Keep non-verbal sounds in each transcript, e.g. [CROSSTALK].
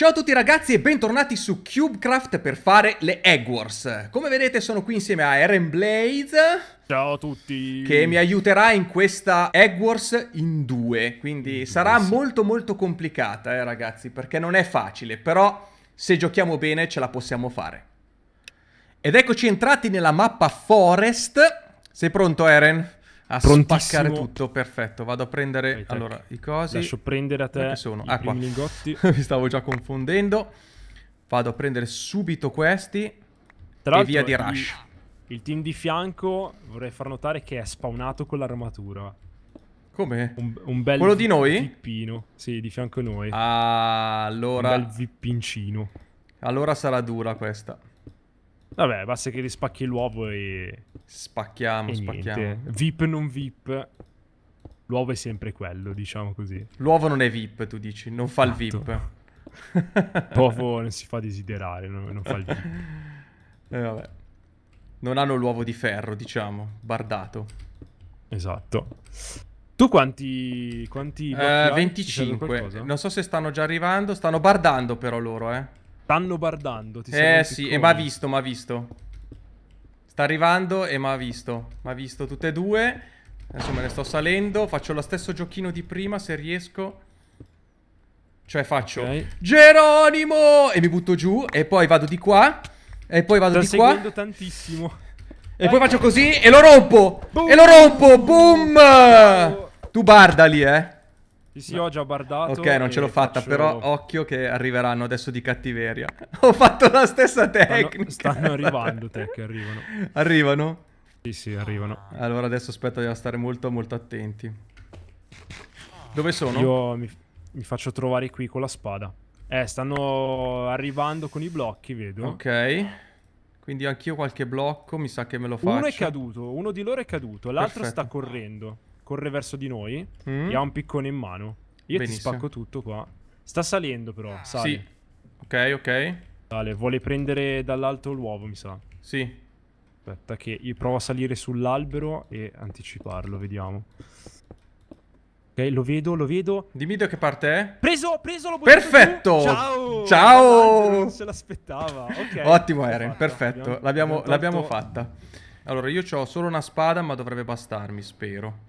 Ciao a tutti ragazzi e bentornati su CubeCraft per fare le Egg Wars. Come vedete sono qui insieme a Eren Blaze. Ciao a tutti. Che mi aiuterà in questa Egg Wars in due. Quindi sarà sì. molto molto complicata eh ragazzi perché non è facile. Però se giochiamo bene ce la possiamo fare. Ed eccoci entrati nella mappa Forest. Sei pronto Eren? A Prontissimo. spaccare tutto, perfetto. Vado a prendere Vai, allora i cosi. Lascio prendere a te sono? i ah, primi lingotti. [LAUGHS] Mi stavo già confondendo. Vado a prendere subito questi Tra e via di rush. Il, il, team di fianco vorrei far notare che è spawnato con l'armatura. Come? Un, un bel Quello di noi? Vippino. Sì, di fianco a noi. Ah, allora... Un bel vippincino. Allora sarà dura questa. Vabbè, basta che rispacchi l'uovo e Spacchiamo, e spacchiamo. Niente. VIP non VIP. L'uovo è sempre quello, diciamo così. L'uovo non è VIP, tu dici, non fa esatto. il [LAUGHS] VIP. L'uovo non si fa desiderare, non, non fa il VIP. Eh, vabbè. Non hanno l'uovo di ferro, diciamo, bardato. Esatto. Tu quanti... quanti uh, eh, 25. Non so se stanno già arrivando, stanno bardando però loro, eh. Stanno bardando, ti Eh sì, e ma visto, ma visto. Sta arrivando e mi ha visto. Mi ha visto tutte e due. Adesso me ne sto salendo. Faccio lo stesso giochino di prima se riesco. Cioè faccio okay. Geronimo! E mi butto giù. E poi vado di qua. E poi vado sto di qua. Sto tantissimo. E Dai. poi faccio così e lo rompo. Boom. E lo rompo. Boom! Boom. Tu barda lì, eh. Sì, sì, no. ho già bardato. Ok, non ce l'ho fatta, faccio... però occhio che arriveranno adesso di cattiveria. [LAUGHS] ho fatto la stessa tecnica. Stanno, stanno [LAUGHS] arrivando, te che arrivano. Arrivano? Sì, sì, arrivano. Allora adesso aspetta, devo stare molto, molto attenti. Dove sono? Io mi, mi faccio trovare qui con la spada. Eh, stanno arrivando con i blocchi, vedo. Ok. Quindi anch'io qualche blocco, mi sa che me lo faccio. Uno è caduto, uno di loro è caduto, l'altro sta correndo corre verso di noi mm. e ha un piccone in mano. Io Benissimo. ti spacco tutto qua. Sta salendo però, sale. Sì. Ok, ok. Sale, vuole prendere dall'alto l'uovo, mi sa. Sì. Aspetta che io provo a salire sull'albero e anticiparlo, vediamo. Ok, lo vedo, lo vedo. Dimmi da che parte è. Preso, preso, lo Perfetto! Giù. Ciao! Ciao! Non se l'aspettava. Okay. Ottimo, Eren, perfetto. L'abbiamo, tolto... fatta. Allora, io ho solo una spada, ma dovrebbe bastarmi, spero.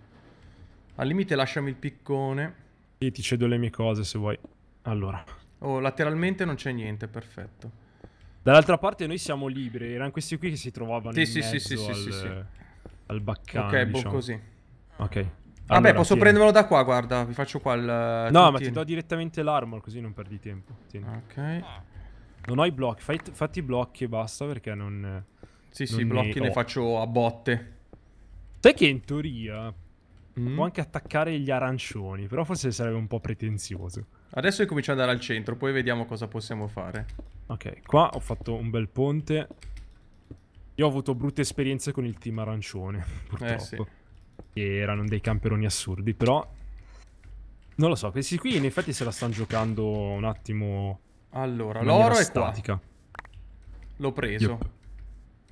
Al limite lasciami il piccone. Sì, ti cedo le mie cose se vuoi. Allora. Oh, lateralmente non c'è niente, perfetto. Dall'altra parte noi siamo liberi, erano questi qui che si trovavano sì, in sì, mezzo sì, sì, al, sì, sì. al baccano, Ok, boh, diciamo. boh, così. Ok. Vabbè, posso tieni. prenderlo da qua, guarda, vi faccio qua il... Eh, no, tieni. ma ti do direttamente l'armor, così non perdi tempo. Tieni. Ok. Non ho i blocchi, Fai, fatti i blocchi e basta, perché non... Sì, non sì, i blocchi ne, ne faccio a botte. Sai che in teoria Mm. Può anche attaccare gli arancioni, però forse sarebbe un po' pretenzioso. Adesso comincio ad andare al centro, poi vediamo cosa possiamo fare. Ok, qua ho fatto un bel ponte. Io ho avuto brutte esperienze con il team arancione, [LAUGHS] purtroppo. Eh, sì. Che erano dei camperoni assurdi, però... Non lo so, questi qui in effetti se la stanno giocando un attimo... Allora, l'oro è statica. qua. L'ho preso.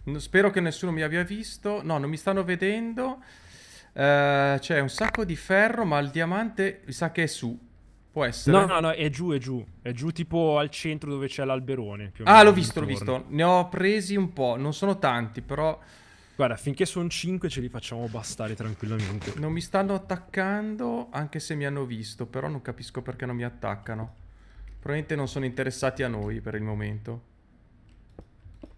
Yep. Spero che nessuno mi abbia visto. No, non mi stanno vedendo. Eh, c'è un sacco di ferro, ma il diamante mi sa che è su. Può essere. No, no, no, è giù, è giù. È giù tipo al centro dove c'è l'alberone. Ah, l'ho visto, l'ho visto. Ne ho presi un po'. Non sono tanti, però... Guarda, finché sono 5 ce li facciamo bastare tranquillamente. Non mi stanno attaccando, anche se mi hanno visto, però non capisco perché non mi attaccano. Probabilmente non sono interessati a noi per il momento.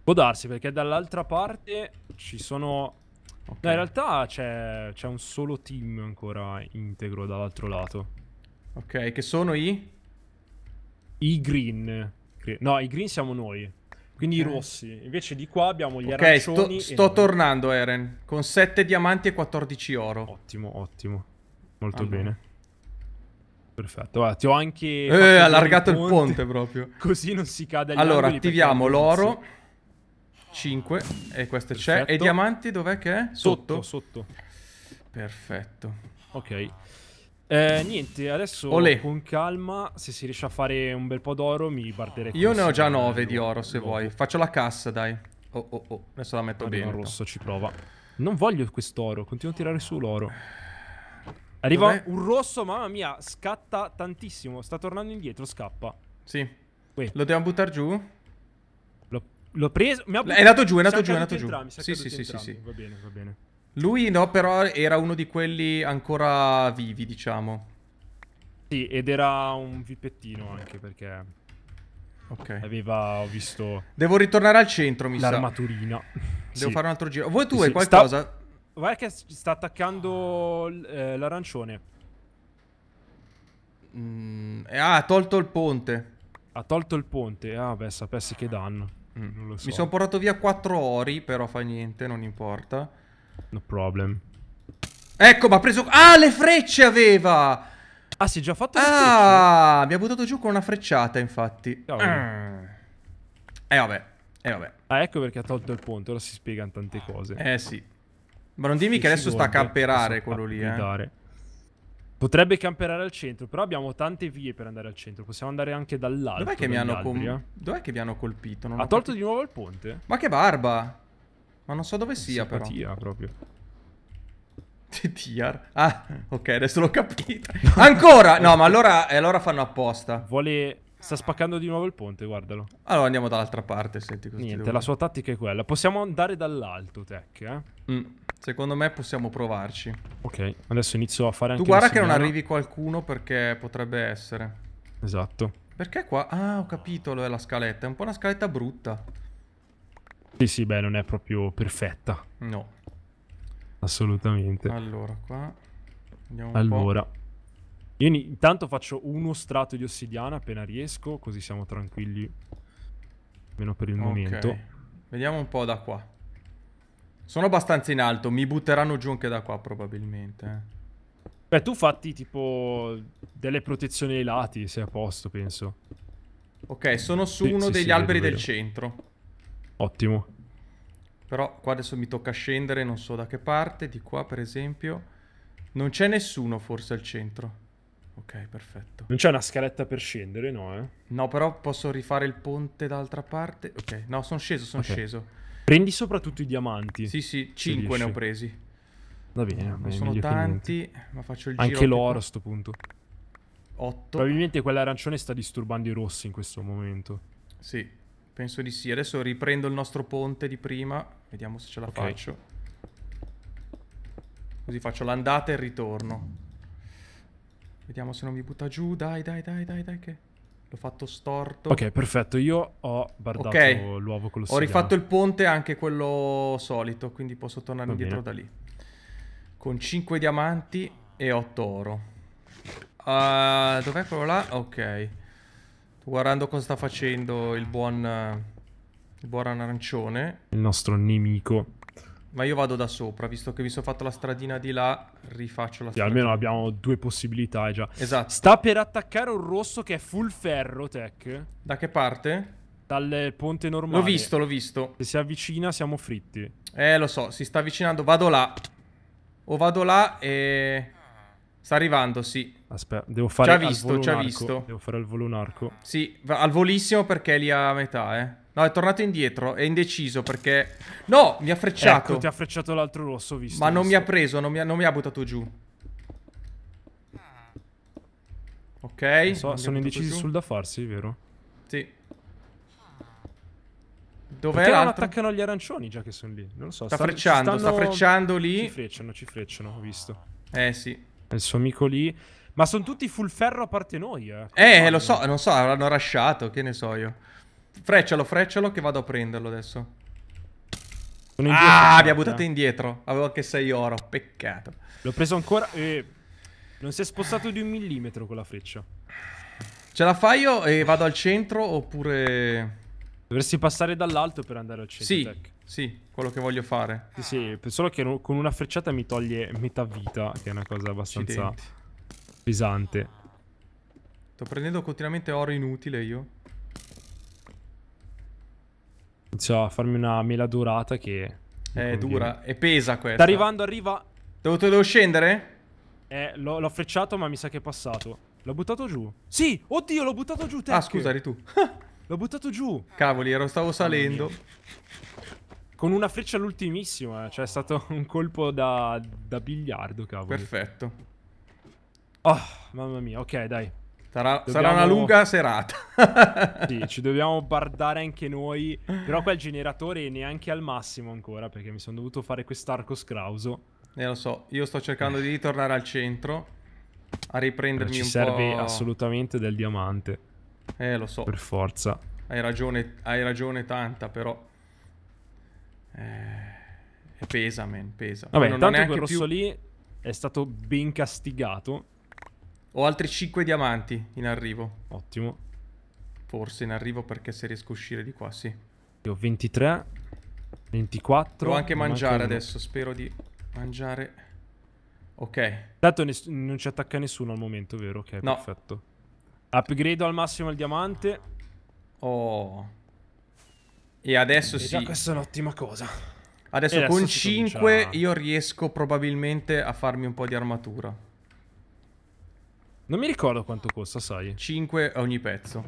Può darsi, perché dall'altra parte ci sono Okay. No, in realtà c'è, un solo team ancora integro dall'altro lato. Ok, che sono i? I green. No, i green siamo noi. Quindi okay. i rossi. Invece di qua abbiamo gli okay, arancioni. Ok, sto, sto tornando, Eren. Con 7 diamanti e 14 oro. Ottimo, ottimo. Molto allora. Ah, bene. Perfetto, guarda, ti ho anche... Eh, allargato il ponte, ponte proprio. [LAUGHS] Così non si cade agli Allora, attiviamo l'oro. 5 e questo c'è. E diamanti dov'è che è? Sotto? Sotto, sotto. Perfetto. Ok. Eh, niente, adesso Olè. con calma, se si riesce a fare un bel po' d'oro mi barderei. Io ne ho già 9 di oro se vuoi. Faccio la cassa, dai. Oh, oh, oh. Adesso la metto Arriva bene. rosso ci prova. Non voglio quest'oro, continuo a tirare su l'oro. Eh, Arriva un rosso, mamma mia, scatta tantissimo. Sta tornando indietro, scappa. Sì. Wait. Lo dobbiamo buttare giù? L'ho preso. Mi ha... È andato giù, è andato giù, è andato giù. sì, sì, sì, sì, sì. Va bene, va bene. Lui no, però era uno di quelli ancora vivi, diciamo. Sì, ed era un vipettino anche perché... Ok. Aveva, ho visto... Devo ritornare al centro, mi L'armaturina. sa. L'armaturina. Devo sì. fare un altro giro. Voi tu sì, hai qualcosa? Sta... Guarda che sta attaccando eh, l'arancione. Mm, eh, ah, ha tolto il ponte. Ha tolto il ponte. Ah, beh, sapessi che danno. Mm, so. Mi sono portato via 4 ori, però fa niente, non importa. No problem. Ecco, ma ha preso... Ah, le frecce aveva! Ah, si è già fatto Ah, mi ha buttato giù con una frecciata, infatti. Oh, mm. Eh, vabbè. Eh, vabbè. Ah, ecco perché ha tolto il ponte, ora si spiegano tante cose. Eh, sì. Ma non dimmi che adesso sta a camperare quello lì, eh. Potrebbe camperare al centro, però abbiamo tante vie per andare al centro. Possiamo andare anche dall'alto. Dov'è che, mi hanno, com... Eh? Dov'è che mi hanno colpito? Non ha tolto capito. di nuovo il ponte? Ma che barba! Ma non so dove sia, però. Tia, proprio. [LAUGHS] Tiar? Ah, ok, adesso l'ho capito. [LAUGHS] Ancora? No, ma allora, allora fanno apposta. Vuole... Sta spaccando di nuovo il ponte, guardalo. Allora andiamo dall'altra parte, senti cosa Niente, la sua tattica è quella. Possiamo andare dall'alto, Tech, eh? Mm. Secondo me possiamo provarci. Ok, adesso inizio a fare tu anche... Tu guarda che non arrivi qualcuno perché potrebbe essere. Esatto. Perché qua? Ah, ho capito è la scaletta. È un po' una scaletta brutta. Sì, sì, beh, non è proprio perfetta. No. Assolutamente. Allora, qua... Andiamo allora. Io intanto faccio uno strato di ossidiana appena riesco, così siamo tranquilli. Meno per il okay. momento. Vediamo un po' da qua. Sono abbastanza in alto, mi butteranno giù anche da qua probabilmente. Eh. Beh, tu fatti tipo delle protezioni ai lati, sei a posto, penso. Ok, sono su sì, uno sì, degli sì, alberi del centro. Ottimo. Però qua adesso mi tocca scendere, non so da che parte, di qua per esempio. Non c'è nessuno forse al centro. Ok, perfetto. Non c'è una scaletta per scendere, no? Eh? No, però posso rifare il ponte dall'altra parte. Ok, no, sono sceso, sono okay. sceso. Prendi soprattutto i diamanti. Sì, sì, 5 ne ho presi. Va bene, non beh, sono tanti, ma faccio il Anche giro. Anche l'oro a sto punto. 8. Probabilmente quell'arancione sta disturbando i rossi in questo momento. Sì, penso di sì. Adesso riprendo il nostro ponte di prima, vediamo se ce la okay. faccio. Così faccio l'andata e il ritorno. Vediamo se non mi butta giù, dai, dai, dai, dai, dai che... L'ho fatto storto. Ok, perfetto. Io ho bardato okay. l'uovo con lo Ho rifatto il ponte, anche quello solito, quindi posso tornare Va indietro bene. da lì. Con 5 diamanti e 8 oro. Uh, dov'è quello là? Ok. Sto guardando cosa sta facendo il buon... Il buon arancione. Il nostro nemico. Ma io vado da sopra, visto che vi sono fatto la stradina di là, rifaccio la strada. Sì, almeno abbiamo due possibilità eh, già. Esatto. Sta per attaccare un rosso che è full ferro, Tech. Da che parte? Dal ponte normale. L'ho visto, l'ho visto. Se si avvicina siamo fritti. Eh, lo so, si sta avvicinando. Vado là. O vado là e... Sta arrivando, sì. Aspetta, devo fare c'ha visto, al volo c'ha visto. Devo fare al volo un arco. Sì, al volissimo perché è lì a metà, eh. No, è tornato indietro, è indeciso perché... No, mi ha frecciato. Ecco, ti ha frecciato l'altro rosso, visto. Ma non visto. mi ha preso, non mi ha, non mi ha buttato giù. Ok. So, sono indecisi giù. sul da farsi, vero? Sì. Dov'è non attaccano gli arancioni già che sono lì? Non lo so. Sta, sta frecciando, stanno... sta frecciando lì. Ci frecciano, ci frecciano, ho visto. Eh sì. È il suo amico lì. Ma sono tutti full ferro a parte noi, eh. eh lo so, non so, l'hanno rasciato, che ne so io. Freccialo, freccialo che vado a prenderlo adesso. ah, mi ha buttato indietro. Avevo anche 6 oro, peccato. L'ho preso ancora e... Non si è spostato di un millimetro con la freccia. Ce la fai io e vado al centro oppure... Dovresti passare dall'alto per andare al centro. Sì, tech. sì, quello che voglio fare. Sì, sì, solo che con una frecciata mi toglie metà vita, che è una cosa abbastanza Accidenti. pesante. Sto prendendo continuamente oro inutile io. Inizio a farmi una mela dorata che... È dura e pesa questa. Sta arrivando, arriva. Devo, devo scendere? Eh, l'ho frecciato ma mi sa che è passato. L'ho buttato giù. Sì, oddio, l'ho buttato giù, te. Ah, scusa, eri tu. [LAUGHS] l'ho buttato giù. Cavoli, ero, stavo salendo. Con una freccia all'ultimissima, eh, cioè è stato [LAUGHS] un colpo da, da biliardo, cavolo. Perfetto. Oh, mamma mia, ok, dai. Sarà, dobbiamo... sarà, una lunga serata. [LAUGHS] sì, ci dobbiamo bardare anche noi. Però quel generatore neanche al massimo ancora, perché mi sono dovuto fare quest'arco scrauso. Eh, lo so, io sto cercando di ritornare al centro, a riprendermi un po'... Ci serve assolutamente del diamante. Eh, lo so. Per forza. Hai ragione, hai ragione tanta, però... Eh... Pesa, man, pesa. Vabbè, non tanto quel rosso più... lì è stato ben castigato ho altri 5 diamanti in arrivo. Ottimo. Forse in arrivo perché se riesco a uscire di qua, sì. Io ho 23, 24. Devo anche mangiare adesso, spero di mangiare. Ok. Tanto non ci attacca nessuno al momento, vero? Ok, no. perfetto. Upgrade al massimo il diamante. Oh. E adesso e sì. Questa è un'ottima cosa. Adesso, adesso con 5 comincia... io riesco probabilmente a farmi un po' di armatura. Non mi ricordo quanto costa, sai. 5 a ogni pezzo.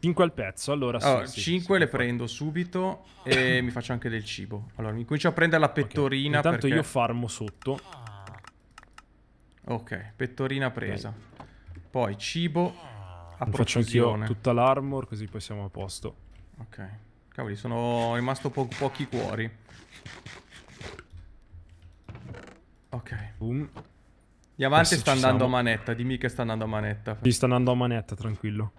5 al pezzo, allora, allora sì, 5 sì, le sì. prendo subito [COUGHS] e mi faccio anche del cibo. Allora, mi comincio a prendere la pettorina okay. Intanto perché... io farmo sotto. Ok, pettorina presa. Dai. Poi cibo a Faccio anch'io tutta l'armor così poi siamo a posto. Ok. Cavoli, sono rimasto po pochi cuori. Ok. Boom. Diamante sta andando siamo. a manetta, dimmi che sta andando a manetta. Sì, sta andando a manetta, tranquillo.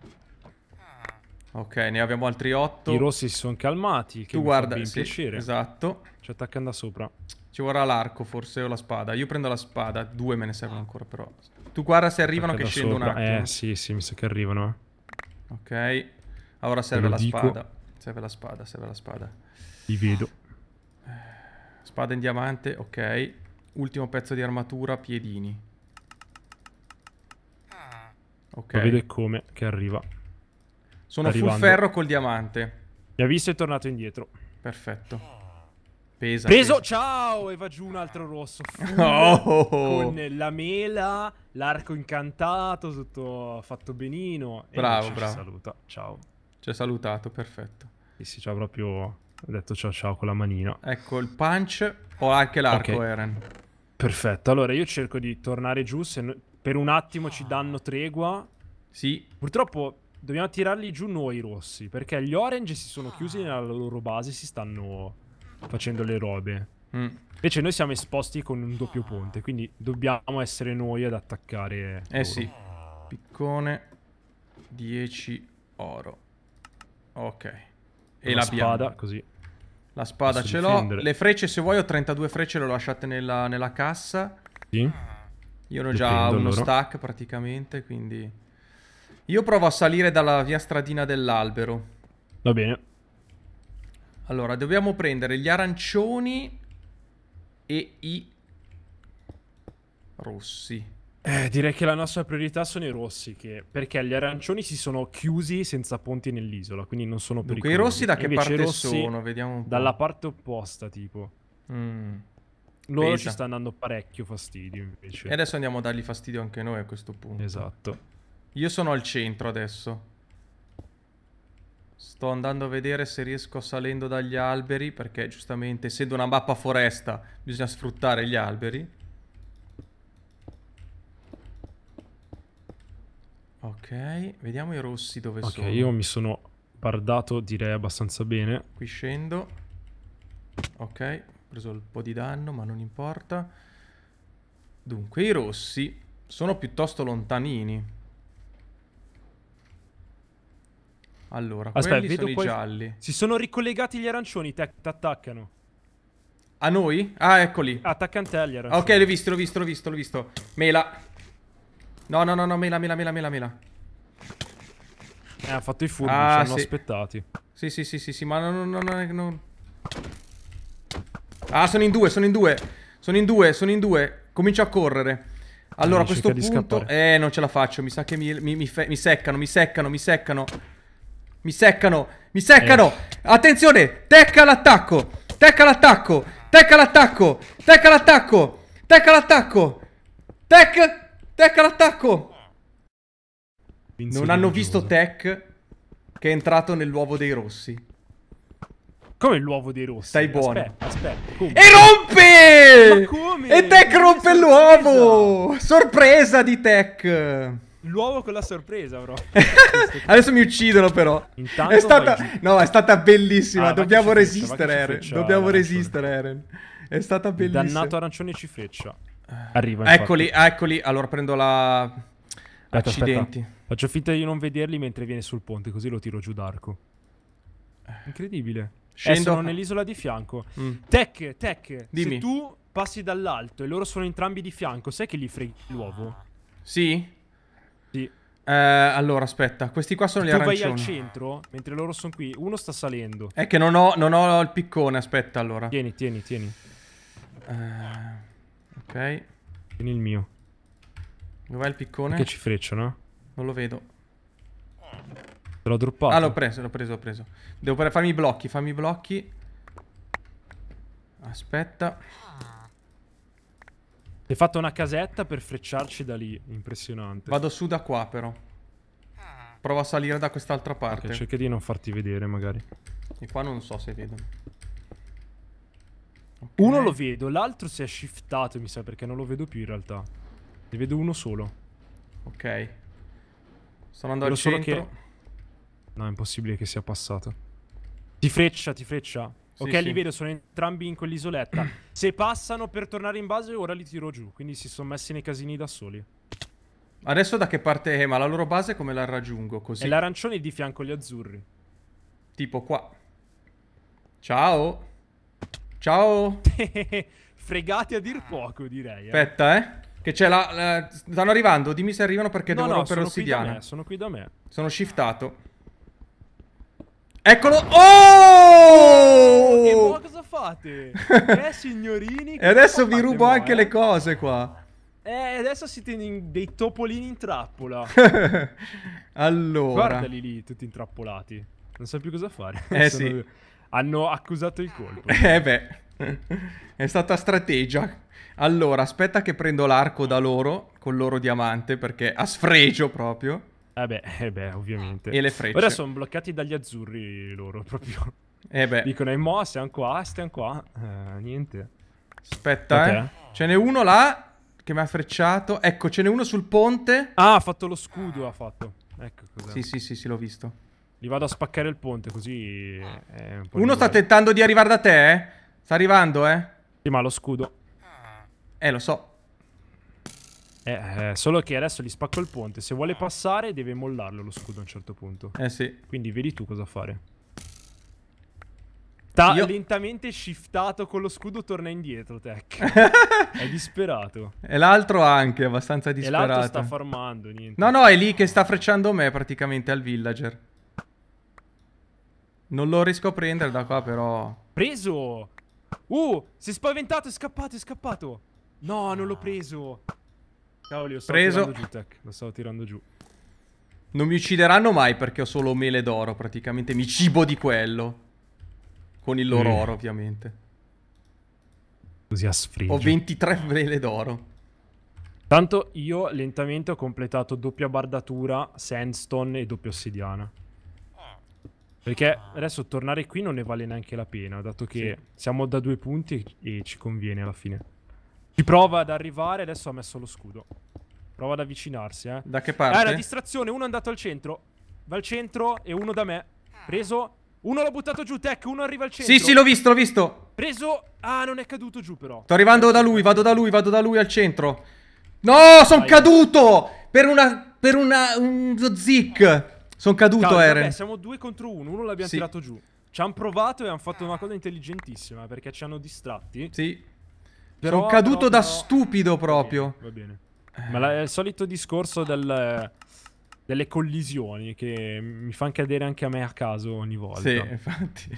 Ok, ne abbiamo altri 8. I rossi si sono calmati, tu guarda, sì, piacere. Esatto. Ci attaccano da sopra. Ci vorrà l'arco forse o la spada. Io prendo la spada, due me ne servono ancora però. Tu guarda se arrivano Attacca che scendono un attimo. Eh, sì, sì, mi sa che arrivano. Eh. Ok. Allora serve la dico. spada. Serve la spada, serve la spada. Li vedo. Eh, spada in diamante, ok ultimo pezzo di armatura, piedini. Ah. Ok. Lo vedo come che arriva. Sono Arrivando. full ferro col diamante. Mi ha visto e è tornato indietro. Perfetto. Pesa, Peso, pesa. ciao! E va giù un altro rosso. Oh. Con la mela, l'arco incantato, tutto fatto benino. Bravo, bravo. saluta, ciao. Ci ha salutato, perfetto. E si, ci ha proprio detto ciao ciao con la manina. Ecco, il punch o anche l'arco, okay. Eren. Perfetto, allora io cerco di tornare giù, se no... per un attimo ci danno tregua. Sì. Purtroppo dobbiamo tirarli giù noi rossi, perché gli orange si sono chiusi nella loro base, e si stanno facendo le robe. Mm. Invece noi siamo esposti con un doppio ponte, quindi dobbiamo essere noi ad attaccare. Eh loro. sì. Piccone, 10 oro. Ok. E Una la spada, piano. così. La spada Posso ce l'ho. Le frecce, se vuoi, ho 32 frecce, le ho lasciate nella, nella cassa. Sì. Io ho già uno loro. stack praticamente, quindi... Io provo a salire dalla via stradina dell'albero. Va bene. Allora, dobbiamo prendere gli arancioni e i rossi. Eh, direi che la nostra priorità sono i rossi, che... perché gli arancioni si sono chiusi senza ponti nell'isola, quindi non sono pericolosi. Dunque, i rossi da che Invece parte rossi, sono? Vediamo un po'. Dalla parte opposta, tipo. Mm. Loro Pesa. ci sta dando parecchio fastidio invece. E adesso andiamo a dargli fastidio anche noi a questo punto. Esatto. Io sono al centro adesso. Sto andando a vedere se riesco salendo dagli alberi, perché giustamente essendo una mappa foresta bisogna sfruttare gli alberi. Ok, vediamo i rossi dove okay, sono. Ok, io mi sono bardato direi abbastanza bene. Qui scendo. Ok, ho preso un po' di danno ma non importa. Dunque, i rossi sono piuttosto lontanini. Allora, Aspetta, quelli sono i gialli. Si sono ricollegati gli arancioni, ti attaccano. A noi? Ah, eccoli. Attaccano te gli arancioni. ok, l'ho visto, l'ho visto, l'ho visto, l'ho visto. Mela. No, no, no, no, mela, mela, mela, mela, mela. Eh, ha fatto i furbi, ah, ci hanno sì. aspettati. Sì, sì, sì, sì, sì, ma non... No, no, no, Ah, sono in due, sono in due. Sono in due, sono in due. Comincio a correre. Allora, a questo punto... Eh, non ce la faccio, mi sa che mi, mi, mi, mi seccano, mi seccano, mi seccano. Mi seccano, mi seccano. Eh. Attenzione, tecca l'attacco. Tecca l'attacco, Tecca l'attacco, Tecca l'attacco, Tecca l'attacco. Tecca... Tech all'attacco! Non hanno visto Tech che è entrato nell'uovo dei rossi. Come l'uovo dei rossi? Stai buono. Aspetta, aspetta. Come? E rompe! Ma come? E Tech rompe l'uovo! Sorpresa di Tech! L'uovo con la sorpresa, bro. [LAUGHS] Adesso mi uccidono, però. Intanto è stata... No, è stata bellissima. Ah, Dobbiamo resistere, Eren. Dobbiamo resistere, Eren. È stata bellissima. Dannato arancione ci freccia. Arriva. Eccoli, eccoli. Allora prendo la. Aspetta, Accidenti. Aspetta. Faccio finta di non vederli mentre viene sul ponte, così lo tiro giù d'arco. Incredibile. Eh, Scendo. Eh, sono nell'isola di fianco. Mm. Tech, Tech, Dimmi. se tu passi dall'alto e loro sono entrambi di fianco, sai che li freghi l'uovo? Sì? Sì. Eh, allora, aspetta, questi qua sono gli tu arancioni. Tu vai al centro, mentre loro sono qui, uno sta salendo. È che non ho, non ho il piccone, aspetta allora. Tieni, tieni, tieni. Eh... Ok. Tieni il mio. Dov'è il piccone? Che ci freccio, no? Non lo vedo. Te l'ho droppato. Ah, l'ho preso, l'ho preso, l'ho preso. Devo farmi i blocchi, fammi i blocchi. Aspetta. Ti hai fatto una casetta per frecciarci da lì. Impressionante. Vado su da qua, però. Provo a salire da quest'altra parte. Okay, cerca di non farti vedere, magari. E qua non so se vedono. Okay. Uno lo vedo, l'altro si è shiftato, mi sa, perché non lo vedo più in realtà. Ne vedo uno solo. Ok. Sto andando al centro. Che... No, è impossibile che sia passato. Ti freccia, ti freccia. Sì, ok, sì. li vedo, sono entrambi in quell'isoletta. [CLEARS THROAT] Se passano per tornare in base, ora li tiro giù. Quindi si sono messi nei casini da soli. Adesso da che parte è? Ma la loro base come la raggiungo? Così. E l'arancione di fianco agli azzurri. Tipo qua. Ciao. Ciao. [LAUGHS] Fregati a dir poco, direi. Eh. Aspetta, eh. Che c'è la, la, Stanno arrivando, dimmi se arrivano perché no, devo no, rompere l'ossidiana. Sono qui da me. Sono shiftato. Eccolo! Oh! E voi cosa fate? [LAUGHS] eh, signorini? E adesso vi rubo mo, anche eh? le cose qua. Eh, adesso siete in, dei topolini in trappola. [LAUGHS] allora. Guardali lì, tutti intrappolati. Non so più cosa fare. Eh Sono... sì. Hanno accusato il colpo. [LAUGHS] Eh beh, è stata strategia. Allora, aspetta che prendo l'arco da loro, con loro diamante, perché a sfregio proprio. Eh beh, eh beh ovviamente. E le frecce. Ora sono bloccati dagli azzurri loro, proprio. Eh beh. Dicono, e eh, mo, stiamo qua, stiamo qua. Eh, niente. Aspetta, okay. eh. Ce n'è uno là, che mi ha frecciato. Ecco, ce n'è uno sul ponte. Ah, ha fatto lo scudo, ha fatto. Ecco cos'è. Sì, sì, sì, sì, l'ho visto. Li vado a spaccare il ponte così... Eh. Un Uno sta tentando di arrivare da te, eh? Sta arrivando, eh? Sì, ma lo scudo. Eh, lo so. Eh, eh, solo che adesso gli spacco il ponte. Se vuole eh. passare deve mollarlo lo scudo a un certo punto. Eh sì. Quindi vedi tu cosa fare. Sta Io... lentamente shiftato con lo scudo torna indietro, Tech. [LAUGHS] è disperato. E l'altro anche, abbastanza disperato. E l'altro sta farmando, niente. No, no, è lì che sta frecciando me praticamente al villager. Non lo riesco a prendere da qua però. Preso! Uh, si è spaventato, è scappato, è scappato. No, non l'ho preso. Cavoli, lo stavo preso. tirando giù, tech. Lo stavo tirando giù. Non mi uccideranno mai perché ho solo mele d'oro, praticamente. Mi cibo di quello. Con il loro mm. oro, ovviamente. Così a sfrigio. Ho 23 mele d'oro. Tanto io lentamente ho completato doppia bardatura, sandstone e doppia ossidiana. Perché adesso tornare qui non ne vale neanche la pena, dato che sì. siamo da due punti e ci conviene alla fine. Ci prova ad arrivare, adesso ha messo lo scudo. Prova ad avvicinarsi, eh. Da che parte? Ah, la distrazione, uno è andato al centro. Va al centro e uno da me. Preso. Uno l'ho buttato giù, Tech, uno arriva al centro. Sì, sì, l'ho visto, l'ho visto. Preso. Ah, non è caduto giù però. Sto arrivando da lui, vado da lui, vado da lui al centro. No, sono caduto! Per una... per una... un zig. Sono caduto, Calma, Eren. Vabbè, siamo due contro uno, uno l'abbiamo sì. tirato giù. Ci hanno provato e hanno fatto una cosa intelligentissima perché ci hanno distratti. Sì. Però, Sono caduto però, da però... stupido proprio. Va bene. Va eh. bene. Ma la, è il solito discorso del, delle collisioni che mi fanno cadere anche a me a caso ogni volta. Sì, infatti.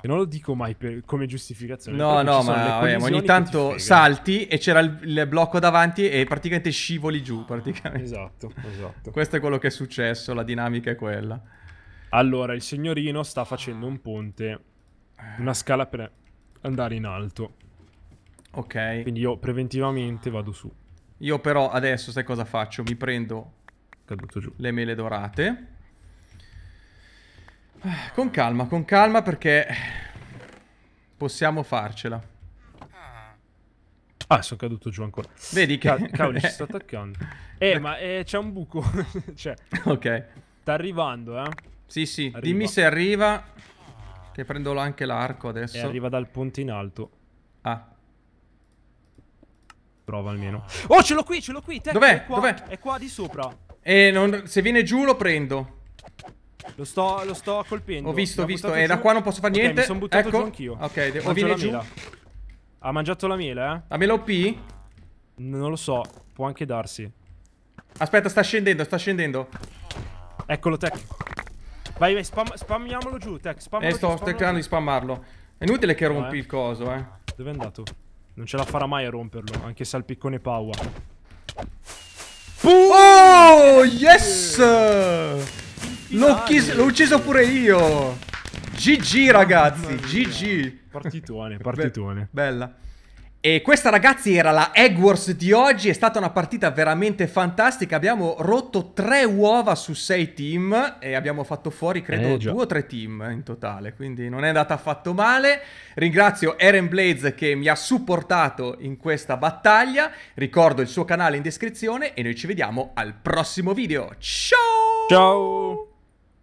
E non lo dico mai per, come giustificazione. No, no, ma vabbè, ogni tanto salti e c'era il, il, blocco davanti e praticamente scivoli giù. Praticamente. Esatto, esatto. Questo è quello che è successo, la dinamica è quella. Allora, il signorino sta facendo un ponte, una scala per andare in alto. Ok. Quindi io preventivamente vado su. Io però adesso sai cosa faccio? Mi prendo Caduto giù. le mele dorate. Eh, con calma, con calma perché possiamo farcela. Ah, ah sono caduto giù ancora. Vedi che... Ca cavolo, ci sta [LAUGHS] attaccando. Eh, ma eh, c'è un buco. [LAUGHS] cioè... Ok. Sta arrivando, eh. Sì, sì. Arriva. Dimmi se arriva. Che prendo anche l'arco adesso. E arriva dal ponte in alto. Ah. Prova almeno. Ah. Oh, ce l'ho qui, ce l'ho qui. Dov'è? Dov'è? È qua di sopra. E eh, non... se viene giù lo prendo. Lo sto, lo sto colpendo. Ho visto, ho visto. E eh, da qua non posso fare okay, niente. Mi sono buttato ecco. anch'io. Ok, ho viene giù. Mela. Ha mangiato la mela, eh? La mela OP? Non lo so. Può anche darsi. Aspetta, sta scendendo, sta scendendo. Eccolo, Tech. Vai, vai, spam spammiamolo giù, Tech. Spammalo eh, sto, cercando di spammarlo. È inutile che rompi eh. il coso, eh. Dove è andato? Non ce la farà mai a romperlo, anche se ha il piccone power. Oh, yes! L'ho, l'ho ucciso pure io. GG ragazzi, GG. Partitone, partitone. bella. E questa ragazzi era la Eggwars di oggi, è stata una partita veramente fantastica, abbiamo rotto tre uova su sei team e abbiamo fatto fuori credo eh, due o tre team in totale, quindi non è andata affatto male. Ringrazio Eren Blaze che mi ha supportato in questa battaglia, ricordo il suo canale in descrizione e noi ci vediamo al prossimo video. Ciao! Ciao!